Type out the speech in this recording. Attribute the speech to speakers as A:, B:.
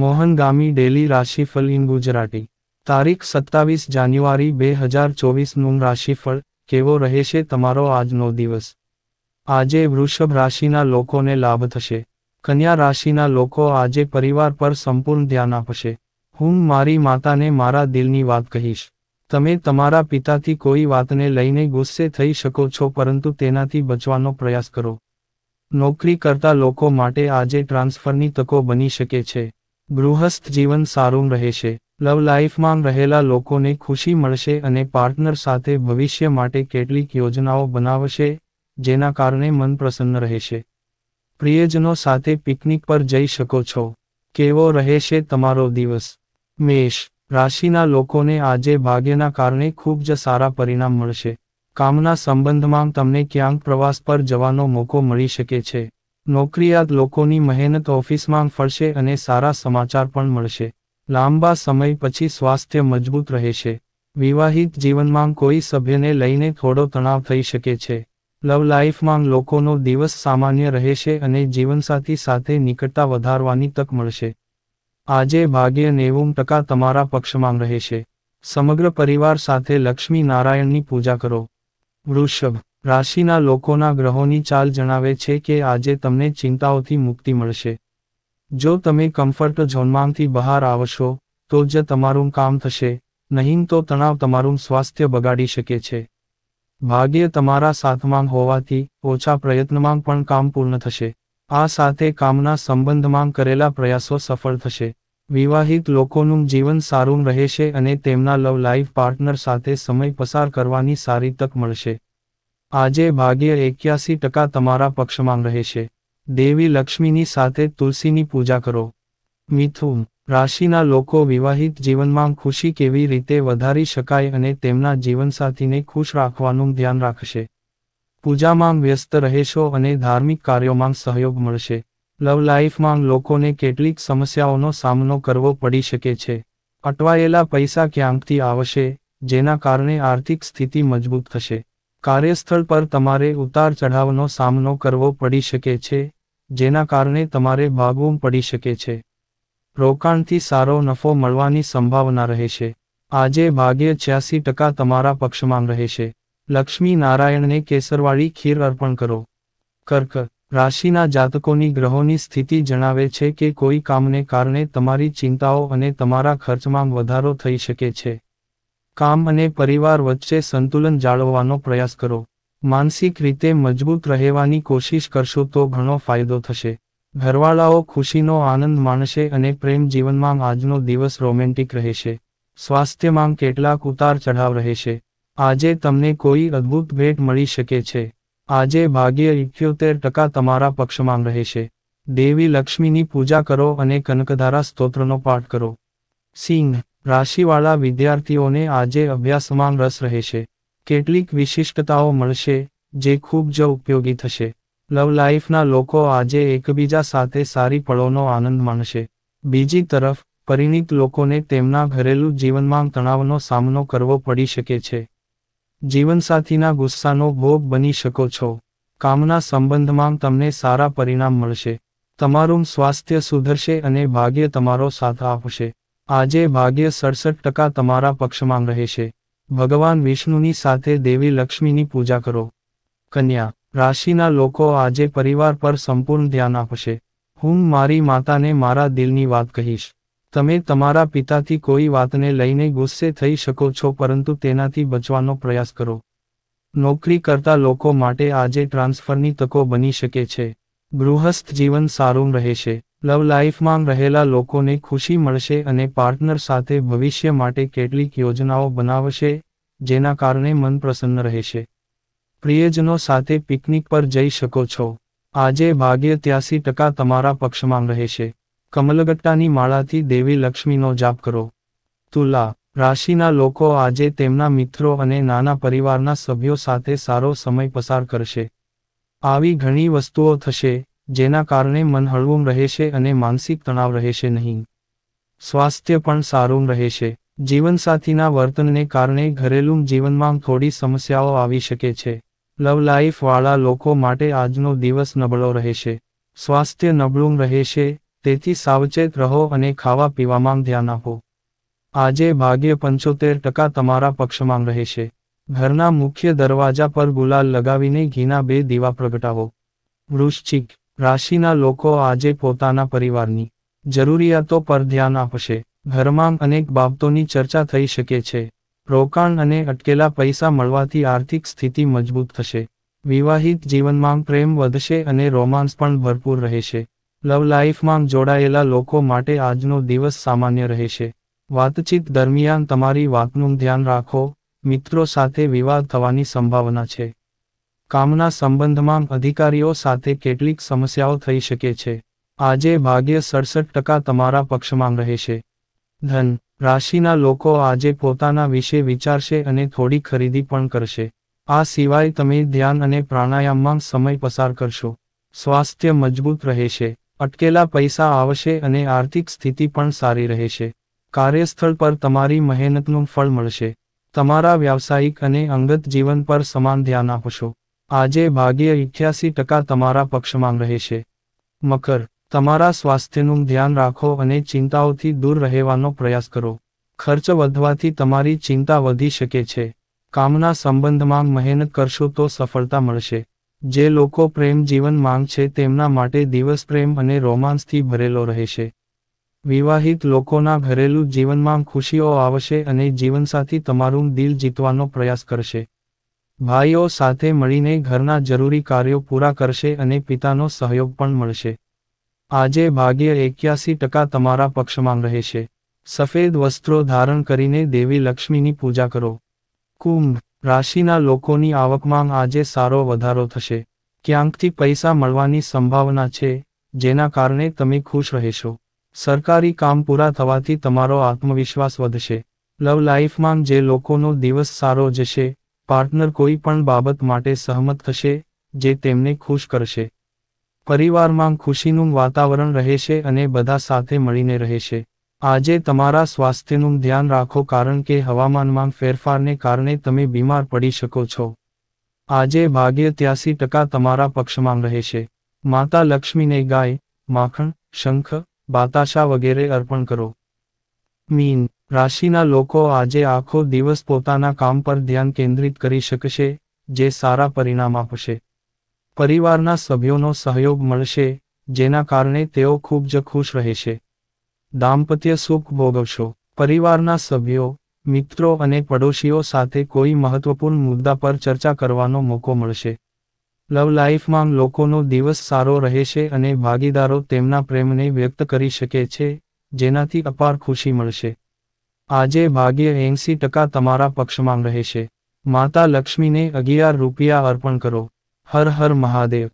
A: મોહનગામી daily રાશિફળ in Gujarati તારીખ સત્તાવીસ જાન્યુઆરી બે હજાર ચોવીસનું રાશિફળ કેવો રહેશે તમારો આજનો દિવસ આજે વૃષભ રાશિના લોકોને લાભ થશે કન્યા રાશિના લોકો આજે પરિવાર પર સંપૂર્ણ ધ્યાન આપશે હું મારી માતાને મારા દિલની વાત કહીશ તમે તમારા પિતાથી કોઈ વાતને લઈને ગુસ્સે થઈ શકો છો પરંતુ તેનાથી બચવાનો પ્રયાસ કરો નોકરી કરતા લોકો માટે આજે ટ્રાન્સફરની તકો બની શકે છે ગૃહસ્થ જીવન સારું રહેશે લવ લાઈફમાં રહેલા લોકોને ખુશી મળશે અને પાર્ટનર સાથે ભવિષ્ય માટે કેટલીક યોજનાઓ બનાવશે જેના કારણે મન પ્રસન્ન રહેશે પ્રિયજનો સાથે પિકનિક પર જઈ શકો છો કેવો રહેશે તમારો દિવસ મેષ રાશિના લોકોને આજે ભાગ્યના કારણે ખૂબ જ સારા પરિણામ મળશે કામના સંબંધમાં તમને ક્યાંક પ્રવાસ પર જવાનો મોકો મળી શકે છે નોકરિયાત લોકોની મહેનત ઓફિસમાં ફળશે અને સારા સમાચાર પણ મળશે લાંબા સમય પછી સ્વાસ્થ્ય મજબૂત રહેશે વિવાહિત જીવનમાં કોઈ સભ્યને લઈને થોડો તણાવ થઈ શકે છે લવ લાઈફમાં લોકોનો દિવસ સામાન્ય રહેશે અને જીવનસાથી સાથે નિકટતા વધારવાની તક મળશે આજે ભાગ્ય નેવું ટકા તમારા પક્ષમાં રહેશે સમગ્ર પરિવાર સાથે લક્ષ્મી નારાયણની પૂજા કરો વૃષભ રાશિના લોકોના ગ્રહોની ચાલ જણાવે છે કે આજે તમને ચિંતાઓથી મુક્તિ મળશે જો તમે કમ્ફર્ટ ઝોનમાંથી બહાર આવશો તો જ તમારું કામ થશે નહીં તો તણાવ તમારું સ્વાસ્થ્ય બગાડી શકે છે ભાગ્ય તમારા સાથમાં હોવાથી ઓછા પ્રયત્નમાં પણ કામ પૂર્ણ થશે આ સાથે કામના સંબંધમાં કરેલા પ્રયાસો સફળ થશે વિવાહિત લોકોનું જીવન સારું રહેશે અને તેમના લવ લાઈફ પાર્ટનર સાથે સમય પસાર કરવાની સારી તક મળશે આજે ભાગ્ય એક્યાસી ટકા તમારા પક્ષમાં રહેશે દેવી લક્ષ્મીની સાથે તુલસીની પૂજા કરો મિથુન રાશિના લોકો વિવાહિત જીવનમાં ખુશી કેવી રીતે વધારી શકાય અને તેમના જીવનસાથીને ખુશ રાખવાનું ધ્યાન રાખશે પૂજામાં વ્યસ્ત રહેશો અને ધાર્મિક કાર્યોમાં સહયોગ મળશે લવ લાઈફમાં લોકોને કેટલીક સમસ્યાઓનો સામનો કરવો પડી શકે છે અટવાયેલા પૈસા ક્યાંકથી આવશે જેના કારણે આર્થિક સ્થિતિ મજબૂત થશે કાર્યસ્થળ પર તમારે ઉતાર ચઢાવનો સામનો કરવો પડી શકે છે જેના કારણે તમારે ભાગવું પડી શકે છે રોકાણથી સારો નફો મળવાની સંભાવના રહેશે આજે ભાગ્ય છ્યાસી ટકા તમારા પક્ષમાં રહેશે લક્ષ્મી નારાયણને કેસરવાળી ખીર અર્પણ કરો કર્ક રાશિના જાતકોની ગ્રહોની સ્થિતિ જણાવે છે કે કોઈ કામને કારણે તમારી ચિંતાઓ અને તમારા ખર્ચમાં વધારો થઈ શકે છે કામ અને પરિવાર વચ્ચે સંતુલન જાળવવાનો પ્રયાસ કરો માનસિક રીતે મજબૂત રહેવાની કોશિશ કરશો તો ઘણો ફાયદો થશે ઘરવાળાઓ ખુશીનો આનંદ માણશે અને પ્રેમ જીવનમાં આજનો દિવસ રોમેન્ટિક રહેશે સ્વાસ્થ્યમાં કેટલાક ઉતાર ચઢાવ રહેશે આજે તમને કોઈ અદ્ભુત ભેટ મળી શકે છે આજે ભાગ્ય ઇઠ્યોતેર ટકા તમારા પક્ષમાં રહેશે દેવી લક્ષ્મીની પૂજા કરો અને કનકધારા સ્તોત્રનો પાઠ કરો સિંહ રાશિવાળા વિદ્યાર્થીઓને આજે અભ્યાસમાં રસ રહેશે કેટલીક વિશિષ્ટતાઓ મળશે જે ખૂબ જ ઉપયોગી થશે લવ લાઈફના લોકો આજે એકબીજા સાથે સારી પળોનો આનંદ માણશે બીજી તરફ પરિણીત લોકોને તેમના ઘરેલું જીવનમાં તણાવનો સામનો કરવો પડી શકે છે જીવનસાથીના ગુસ્સાનો ભોગ બની શકો છો કામના સંબંધમાં તમને સારા પરિણામ મળશે તમારું સ્વાસ્થ્ય સુધરશે અને ભાગ્ય તમારો સાથ આપશે આજે ભાગ્ય સડસઠ ટકા તમારા પક્ષમાં રહેશે ભગવાન વિષ્ણુની સાથે દેવી લક્ષ્મીની પૂજા કરો કન્યા રાશિના લોકો આજે પરિવાર પર સંપૂર્ણ ધ્યાન આપશે હું મારી માતાને મારા દિલની વાત કહીશ તમે તમારા પિતાથી કોઈ વાતને લઈને ગુસ્સે થઈ શકો છો પરંતુ તેનાથી બચવાનો પ્રયાસ કરો નોકરી કરતા લોકો માટે આજે ટ્રાન્સફરની તકો બની શકે છે ગૃહસ્થ જીવન સારું રહેશે લવ લાઈફમાં રહેલા લોકોને ખુશી મળશે અને પાર્ટનર સાથે ભવિષ્ય માટે કેટલીક યોજનાઓ બનાવશે જેના કારણે મન પ્રસન્ન રહેશે પ્રિયજનો સાથે પિકનિક પર જઈ શકો છો આજે ભાગ્ય ત્યાસી ટકા તમારા પક્ષમાં રહેશે કમલગટ્ટાની માળાથી દેવી લક્ષ્મીનો જાપ કરો તુલા રાશિના લોકો આજે તેમના મિત્રો અને નાના પરિવારના સભ્યો સાથે સારો સમય પસાર કરશે આવી ઘણી વસ્તુઓ થશે જેના કારણે મન હળવું રહેશે અને માનસિક તણાવ રહેશે નહીં સ્વાસ્થ્ય પણ સારું રહેશે જીવનસાથીના વર્તનને કારણે ઘરેલું જીવનમાં થોડી સમસ્યાઓ આવી શકે છે લવ લાઈફવાળા લોકો માટે આજનો દિવસ નબળો રહેશે સ્વાસ્થ્ય નબળું રહેશે તેથી સાવચેત રહો અને ખાવા પીવામાં ધ્યાન આપો આજે ભાગ્ય પંચોતેર ટકા તમારા પક્ષમાં રહેશે ઘરના મુખ્ય દરવાજા પર ગુલાલ લગાવીને ઘીના બે દીવા પ્રગટાવો વૃશ્ચિક રાશિના લોકો આજે પોતાના પરિવારની જરૂરિયાતો પર ધ્યાન આપશે ઘરમાં અનેક બાબતોની ચર્ચા થઈ શકે છે રોકાણ અને અટકેલા પૈસા મળવાથી આર્થિક સ્થિતિ મજબૂત થશે વિવાહિત જીવનમાં પ્રેમ વધશે અને રોમાન્સ પણ ભરપૂર રહેશે લવ લાઈફમાં જોડાયેલા લોકો માટે આજનો દિવસ સામાન્ય રહેશે વાતચીત દરમિયાન તમારી વાતનું ધ્યાન રાખો મિત્રો સાથે વિવાદ થવાની સંભાવના છે કામના સંબંધમાં અધિકારીઓ સાથે કેટલીક સમસ્યાઓ થઈ શકે છે આજે ભાગ્ય સડસઠ ટકા તમારા પક્ષમાં રહેશે ધન રાશિના લોકો આજે પોતાના વિશે વિચારશે અને થોડી ખરીદી પણ કરશે આ સિવાય તમે ધ્યાન અને પ્રાણાયામમાં સમય પસાર કરશો સ્વાસ્થ્ય મજબૂત રહેશે અટકેલા પૈસા આવશે અને આર્થિક સ્થિતિ પણ સારી રહેશે કાર્યસ્થળ પર તમારી મહેનતનું ફળ મળશે તમારા વ્યાવસાયિક અને અંગત જીવન પર સમાન ધ્યાન આપશો આજે ભાગ્ય ઇઠ્યાસી ટકા તમારા પક્ષમાં રહેશે મકર તમારા સ્વાસ્થ્યનું ધ્યાન રાખો અને ચિંતાઓથી દૂર રહેવાનો પ્રયાસ કરો ખર્ચ વધવાથી તમારી ચિંતા વધી શકે છે કામના સંબંધમાં મહેનત કરશો તો સફળતા મળશે જે લોકો પ્રેમ જીવન માંગશે તેમના માટે દિવસ પ્રેમ અને રોમાન્સથી ભરેલો રહેશે વિવાહિત લોકોના ઘરેલું જીવનમાં ખુશીઓ આવશે અને જીવનસાથી તમારું દિલ જીતવાનો પ્રયાસ કરશે ભાઈઓ સાથે મળીને ઘરના જરૂરી કાર્યો પૂરા કરશે અને પિતાનો સહયોગ પણ મળશે આજે ભાગ્ય એક્યાસી ટકા તમારા પક્ષમાં રહેશે સફેદ વસ્ત્રો ધારણ કરીને દેવી લક્ષ્મીની પૂજા કરો કુંભ રાશિના લોકોની આવકમાં આજે સારો વધારો થશે ક્યાંકથી પૈસા મળવાની સંભાવના છે જેના કારણે તમે ખુશ રહેશો સરકારી કામ પૂરા થવાથી તમારો આત્મવિશ્વાસ વધશે લવ લાઈફમાં જે લોકોનો દિવસ સારો જશે પાર્ટનર કોઈ પણ બાબત માટે સહમત થશે જે તેમને ખુશ કરશે પરિવારમાં ખુશીનું વાતાવરણ રહેશે અને બધા સાથે મળીને રહેશે આજે તમારા સ્વાસ્થ્યનું ધ્યાન રાખો કારણ કે હવામાનમાં ફેરફારને કારણે તમે બીમાર પડી શકો છો આજે ભાગ્ય ત્યાસી ટકા તમારા પક્ષમાં રહેશે માતા લક્ષ્મીને ગાય માખણ શંખ બાતાશા વગેરે અર્પણ કરો મીન રાશિના લોકો આજે આખો દિવસ પોતાના કામ પર ધ્યાન કેન્દ્રિત કરી શકશે જે સારા પરિણામ આપશે પરિવારના સભ્યોનો સહયોગ મળશે જેના કારણે તેઓ ખૂબ જ ખુશ રહેશે દાંપત્ય સુખ ભોગવશો પરિવારના સભ્યો મિત્રો અને પડોશીઓ સાથે કોઈ મહત્વપૂર્ણ મુદ્દા પર ચર્ચા કરવાનો મોકો મળશે લવ લાઈફમાં લોકોનો દિવસ સારો રહેશે અને ભાગીદારો તેમના પ્રેમને વ્યક્ત કરી શકે છે જેનાથી અપાર ખુશી મળશે આજે ભાગ્ય એંસી ટકા તમારા પક્ષમાં રહેશે માતા લક્ષ્મીને અગિયાર રૂપિયા અર્પણ કરો હર હર મહાદેવ